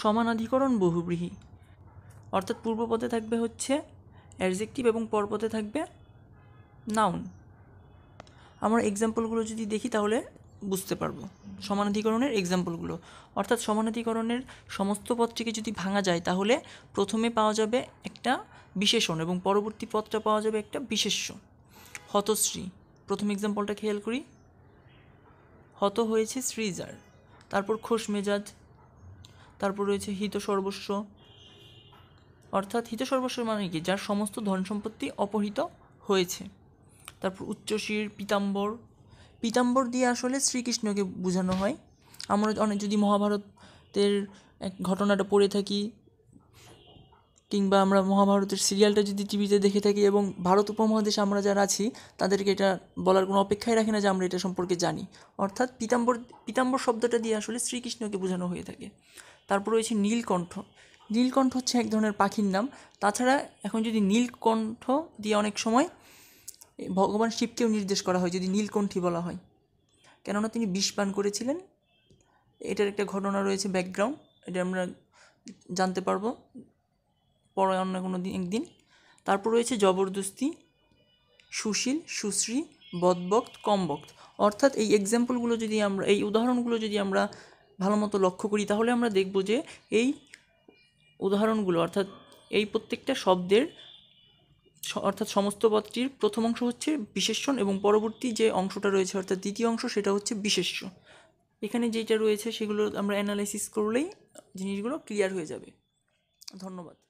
সমানাধিকরণ বহুব্রীহী অর্থাৎ পূর্বপদে থাকবে হচ্ছে অ্যাডজেক্টিভ এবং পরপদে থাকবে নাউন আমরা এক্সাম্পলগুলো যদি দেখি তাহলে বুঝতে পারবো সমানাধিকরণের এক্সাম্পলগুলো অর্থাৎ সমানাধিকরণের সমস্ত পদটিকে যদি ভাঙা যায় তাহলে প্রথমে পাওয়া যাবে একটা বিশেষণ এবং পরবর্তী পদটা পাওয়া যাবে একটা বিশেষ্য হতশ্রী প্রথম এক্সাম্পলটা খেয়াল করি হত হয়েছে শ্রীজার তারপর খোশ মেজাজ তারপর রয়েছে হিত সর্বস্ব অর্থাৎ হিত সর্বস্ব মানে কি যার সমস্ত ধন সম্পত্তি অপহৃত হয়েছে তারপর উচ্চশির পিতাম্বর পিতাম্বর দিয়ে আসলে শ্রীকৃষ্ণকে বোঝানো হয় আমরা অনেক যদি মহাভারতের এক ঘটনাটা পড়ে থাকি কিংবা আমরা মহাভারতের সিরিয়ালটা যদি টিভিতে দেখে থাকি এবং ভারত উপমহাদেশে আমরা যারা আছি তাদেরকে এটা বলার কোনো অপেক্ষাই রাখে না যে আমরা এটা সম্পর্কে জানি অর্থাৎ পিতাম্বর পিতাম্বর শব্দটা দিয়ে আসলে শ্রীকৃষ্ণকে বোঝানো হয়ে থাকে তারপর রয়েছে নীলকণ্ঠ নীলকণ্ঠ হচ্ছে এক ধরনের পাখির নাম তাছাড়া এখন যদি নীলকণ্ঠ দিয়ে অনেক সময় ভগবান শিবকেও নির্দেশ করা হয় যদি নীলকণ্ঠী বলা হয় কেননা তিনি বিষ পান করেছিলেন এটার একটা ঘটনা রয়েছে ব্যাকগ্রাউন্ড এটা আমরা জানতে পারবো পরে অন্য কোনো দিন একদিন তারপর রয়েছে জবরদস্তি সুশীল সুশ্রী বদবক্ত কমবক্ত অর্থাৎ এই এক্সাম্পলগুলো যদি আমরা এই উদাহরণগুলো যদি আমরা ভালো মতো লক্ষ্য করি তাহলে আমরা দেখব যে এই উদাহরণগুলো অর্থাৎ এই প্রত্যেকটা শব্দের অর্থাৎ সমস্ত পদটির প্রথম অংশ হচ্ছে বিশেষণ এবং পরবর্তী যে অংশটা রয়েছে অর্থাৎ দ্বিতীয় অংশ সেটা হচ্ছে বিশেষ্য এখানে যেটা রয়েছে সেগুলো আমরা অ্যানালাইসিস করলেই জিনিসগুলো ক্লিয়ার হয়ে যাবে ধন্যবাদ